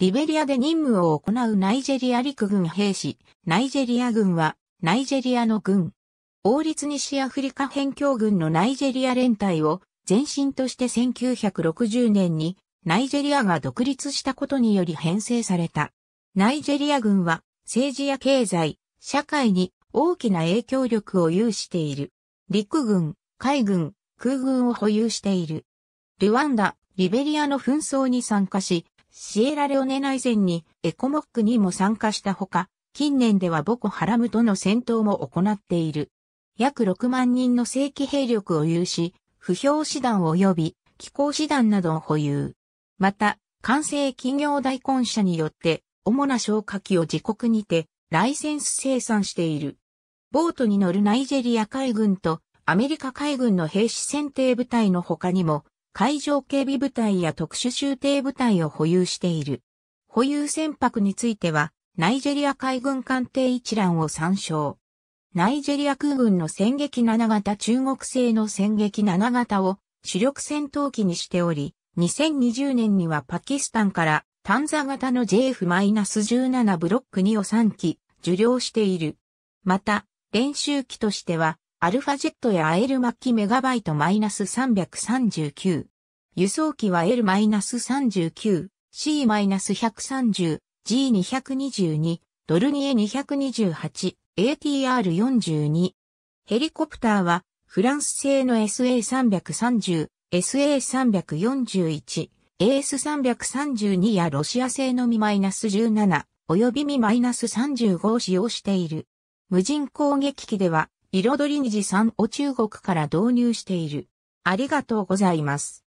リベリアで任務を行うナイジェリア陸軍兵士、ナイジェリア軍は、ナイジェリアの軍。王立西アフリカ辺境軍のナイジェリア連隊を前身として1960年にナイジェリアが独立したことにより編成された。ナイジェリア軍は政治や経済、社会に大きな影響力を有している。陸軍、海軍、空軍を保有している。ルワンダ、リベリアの紛争に参加し、シエラレオネ内戦にエコモックにも参加したほか、近年ではボコハラムとの戦闘も行っている。約6万人の正規兵力を有し、不評師団及び気候師団などを保有。また、完成企業大根社によって、主な消火器を自国にて、ライセンス生産している。ボートに乗るナイジェリア海軍とアメリカ海軍の兵士選定部隊の他にも、海上警備部隊や特殊集艇部隊を保有している。保有船舶については、ナイジェリア海軍艦艇一覧を参照。ナイジェリア空軍の戦撃7型中国製の戦撃7型を主力戦闘機にしており、2020年にはパキスタンからタンザ型の JF-17 ブロック2を3機受領している。また、練習機としてはアルファジェットやルマッキメガバイト -339。輸送機は L-39、C-130、G222、ドルニエ228、ATR42。ヘリコプターはフランス製の SA330、SA341、AS332 やロシア製のミ -17 及びミ -35 を使用している。無人攻撃機では彩りにさんを中国から導入している。ありがとうございます。